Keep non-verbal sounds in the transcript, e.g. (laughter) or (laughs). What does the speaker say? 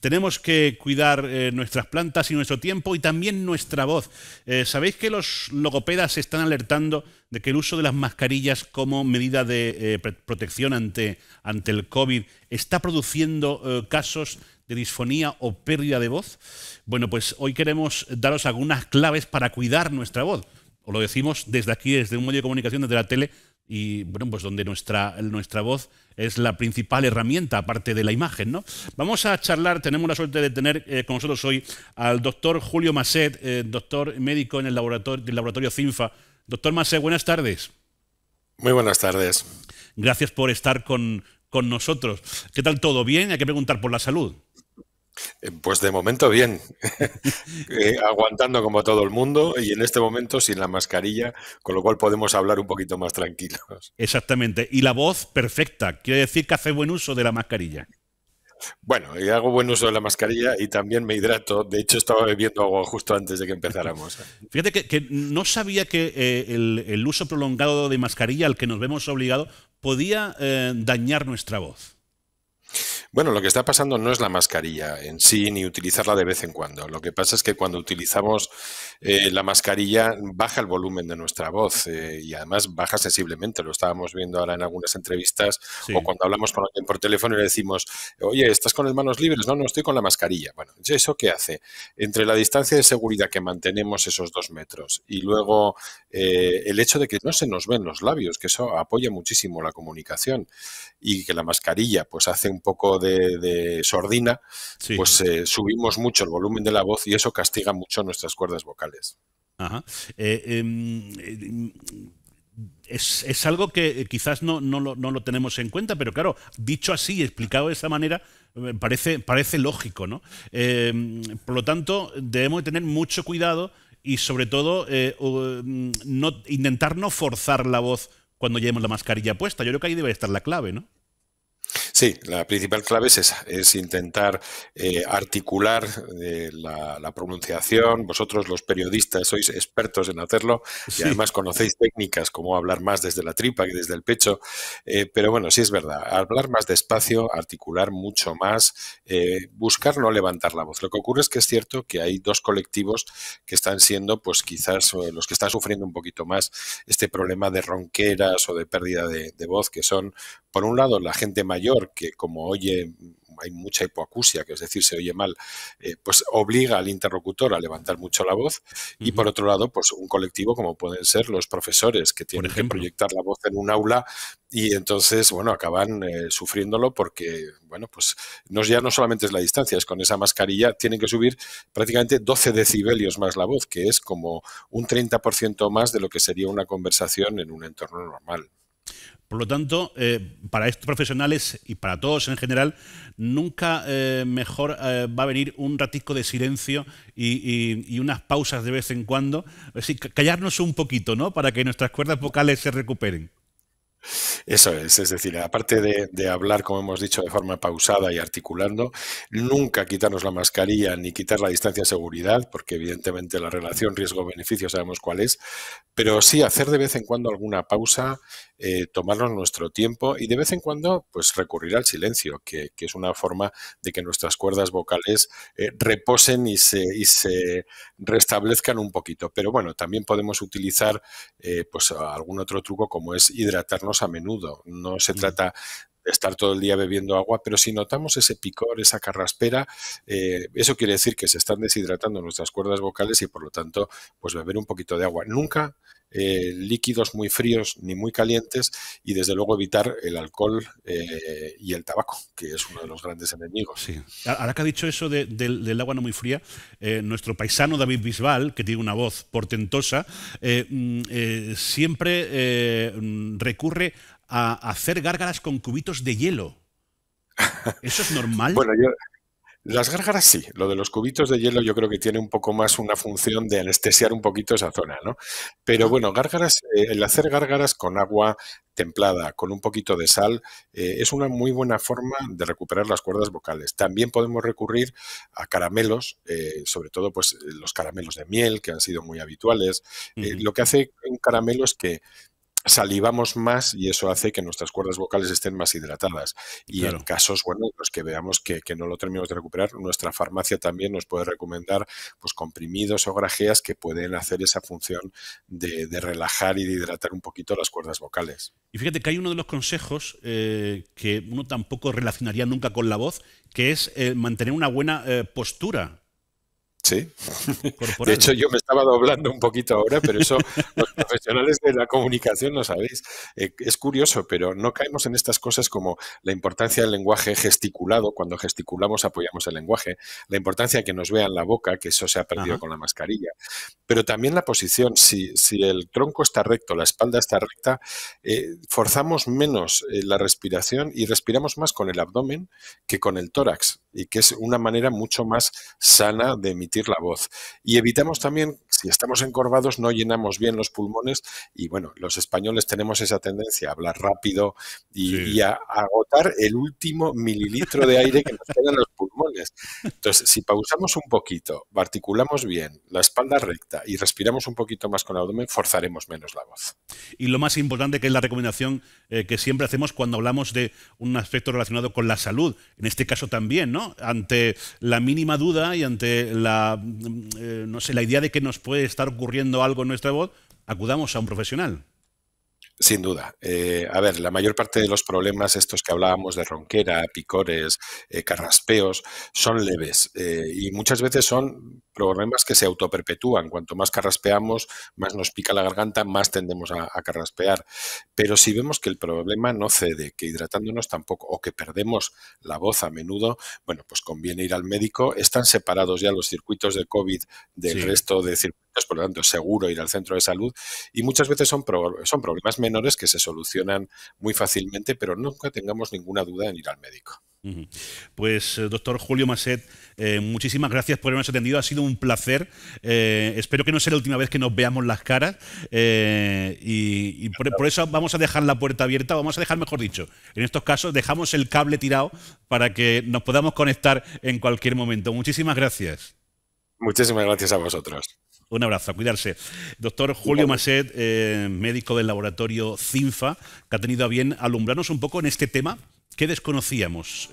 Tenemos que cuidar eh, nuestras plantas y nuestro tiempo y también nuestra voz. Eh, ¿Sabéis que los logopedas se están alertando de que el uso de las mascarillas como medida de eh, protección ante, ante, el COVID está produciendo casos de disfonía o pérdida de voz? Bueno, pues hoy queremos daros algunas claves para cuidar nuestra voz. Os lo decimos desde aquí, desde un medio de comunicación, desde la tele, y bueno, pues donde nuestra, nuestra voz es la principal herramienta, aparte de la imagen. ¿no? Vamos a charlar, tenemos la suerte de tener eh, con nosotros hoy al doctor Julio Masset, eh, doctor médico en el laboratorio, del laboratorio CINFA. Doctor Masset, buenas tardes. Muy buenas tardes. Gracias por estar con nosotros. ¿Qué tal todo? ¿Bien? Hay que preguntar por la salud. Eh, pues de momento bien, (laughs) eh, aguantando como todo el mundo y en este momento sin la mascarilla, con lo cual podemos hablar un poquito más tranquilos. Exactamente, y la voz perfecta, quiere decir que hace buen uso de la mascarilla. Bueno, y hago buen uso de la mascarilla y también me hidrato. De hecho, estaba bebiendo agua justo antes de que empezáramos. ¿eh? (laughs) Fíjate que, no sabía que el, uso prolongado de mascarilla al que nos vemos obligado, podía dañar nuestra voz. Bueno, lo que está pasando no es la mascarilla en sí, ni utilizarla de vez en cuando. Lo que pasa es que cuando utilizamos eh, la mascarilla baja el volumen de nuestra voz eh, y además baja sensiblemente. Lo estábamos viendo ahora en algunas entrevistas o cuando hablamos con alguien por teléfono y le decimos, oye, ¿estás con las manos libres? No, no, estoy con la mascarilla. Bueno, ¿eso qué hace? Entre la distancia de seguridad que mantenemos esos dos metros y luego eh, el hecho de que no se nos ven los labios, que eso apoya muchísimo la comunicación y que la mascarilla pues hace un poco de, sordina, pues eh, subimos mucho el volumen de la voz y eso castiga mucho nuestras cuerdas vocales. Eh, em, eh, es, algo que quizás no, no, lo, tenemos en cuenta, pero claro, dicho así, explicado de esa manera, parece, parece lógico, ¿no? Em, por lo tanto, debemos tener mucho cuidado y sobre todo mm, no, intentar no forzar la voz cuando llevemos la mascarilla puesta. Yo creo que ahí debe estar la clave, ¿no? Sí, la principal clave es esa, es intentar eh, articular eh, la, pronunciación. Vosotros, los periodistas, sois expertos en hacerlo y además conocéis técnicas como hablar más desde la tripa que desde el pecho. Eh, pero bueno, sí es verdad, hablar más despacio, articular mucho más, buscar no levantar la voz. Lo que ocurre es que es cierto que hay dos colectivos que están siendo, pues quizás los que están sufriendo un poquito más este problema de ronqueras o de pérdida de voz, que son por un lado, la gente mayor, que como oye, hay mucha hipoacusia, que es decir, se oye mal, eh, pues obliga al interlocutor a levantar mucho la voz. Y por otro lado, pues un colectivo como pueden ser los profesores, que tienen que proyectar la voz en un aula y entonces, bueno, acaban eh, sufriéndolo porque, bueno, pues ya no solamente es la distancia, es con esa mascarilla, tienen que subir prácticamente 12 decibelios más la voz, que es como un 30% más de lo que sería una conversación en un entorno normal. Por lo tanto, eh, para estos profesionales y para todos en general, nunca eh, mejor eh, va a venir un ratico de silencio y, y, unas pausas de vez en cuando. Es decir, callarnos un poquito, ¿no? Para que nuestras cuerdas vocales se recuperen. Eso es, es decir, aparte de, hablar, como hemos dicho, de forma pausada y articulando, nunca quitarnos la mascarilla ni quitar la distancia de seguridad, porque evidentemente la relación riesgo-beneficio sabemos cuál es, pero sí hacer de vez en cuando alguna pausa, eh, tomarnos nuestro tiempo y de vez en cuando pues recurrir al silencio, que, es una forma de que nuestras cuerdas vocales eh, reposen y se, se restablezcan un poquito. Pero bueno, también podemos utilizar eh, pues algún otro truco como es hidratarnos a menudo. No se mm. trata de estar todo el día bebiendo agua, pero si notamos ese picor, esa carraspera, eh, eso quiere decir que se están deshidratando nuestras cuerdas vocales y por lo tanto, pues beber un poquito de agua. Nunca eh, líquidos muy fríos ni muy calientes y desde luego evitar el alcohol eh, y el tabaco, que es uno de los grandes enemigos. Ahora que ha dicho eso del agua no muy fría, eh, nuestro paisano David Bisbal, que tiene una voz portentosa, mm, siempre recurre a hacer gárgaras con cubitos de hielo. ¿Eso es normal? (laughs) Las gárgaras sí, lo de los cubitos de hielo yo creo que tiene un poco más una función de anestesiar un poquito esa zona, ¿no? Pero bueno, gárgaras, eh, el hacer gárgaras con agua templada, con un poquito de sal, eh, es una muy buena forma de recuperar las cuerdas vocales. También podemos recurrir a caramelos, eh, sobre todo pues los caramelos de miel que han sido muy habituales. lo que hace un caramelo es que salivamos más y eso hace que nuestras cuerdas vocales estén más hidratadas. Y en casos, en los que veamos que, no lo terminamos de recuperar, nuestra farmacia también nos puede recomendar pues comprimidos o grajeas que pueden hacer esa función de, relajar y de hidratar un poquito las cuerdas vocales. Y fíjate que hay uno de los consejos eh, que uno tampoco relacionaría nunca con la voz, que es eh, mantener una buena eh, postura Sí. De hecho, yo me estaba doblando un poquito ahora, pero eso los profesionales de la comunicación lo sabéis. Eh, es curioso, pero no caemos en estas cosas como la importancia del lenguaje gesticulado. Cuando gesticulamos apoyamos el lenguaje. La importancia que nos vean la boca, que eso se ha perdido con la mascarilla. Pero también la posición. Si, el tronco está recto, la espalda está recta, eh, forzamos menos eh, la respiración y respiramos más con el abdomen que con el tórax y que es una manera mucho más sana de emitir la voz. Y evitamos también, si estamos encorvados, no llenamos bien los pulmones y bueno, los españoles tenemos esa tendencia a hablar rápido y, a, agotar el último mililitro de aire que nos queda en los entonces, si pausamos un poquito, articulamos bien, la espalda recta y respiramos un poquito más con el abdomen, forzaremos menos la voz. Y lo más importante que es la recomendación eh, que siempre hacemos cuando hablamos de un aspecto relacionado con la salud, en este caso también, ¿no? Ante la mínima duda y ante la, mm, eh, no sé, la idea de que nos puede estar ocurriendo algo en nuestra voz, acudamos a un profesional. Sin duda. Eh, a ver, la mayor parte de los problemas, estos que hablábamos de ronquera, picores, eh, carraspeos, son leves eh, y muchas veces son problemas que se autoperpetúan. Cuanto más carraspeamos, más nos pica la garganta, más tendemos a, carraspear. Pero si vemos que el problema no cede, que hidratándonos tampoco, o que perdemos la voz a menudo, bueno, pues conviene ir al médico. Están separados ya los circuitos de COVID del resto de circuitos, por lo tanto, seguro ir al centro de salud. Y muchas veces son, son problemas menores que se solucionan muy fácilmente, pero nunca tengamos ninguna duda en ir al médico. Pues eh, doctor Julio Masset, eh, muchísimas gracias por habernos atendido, ha sido un placer. Eh, espero que no sea la última vez que nos veamos las caras y, por, eso vamos a dejar la puerta abierta, vamos a dejar, mejor dicho, en estos casos dejamos el cable tirado para que nos podamos conectar en cualquier momento. Muchísimas gracias. Muchísimas gracias a vosotros. Un abrazo, cuidarse. Doctor Julio Maset, médico del laboratorio CINFA, que ha tenido a bien alumbrarnos un poco en este tema que desconocíamos.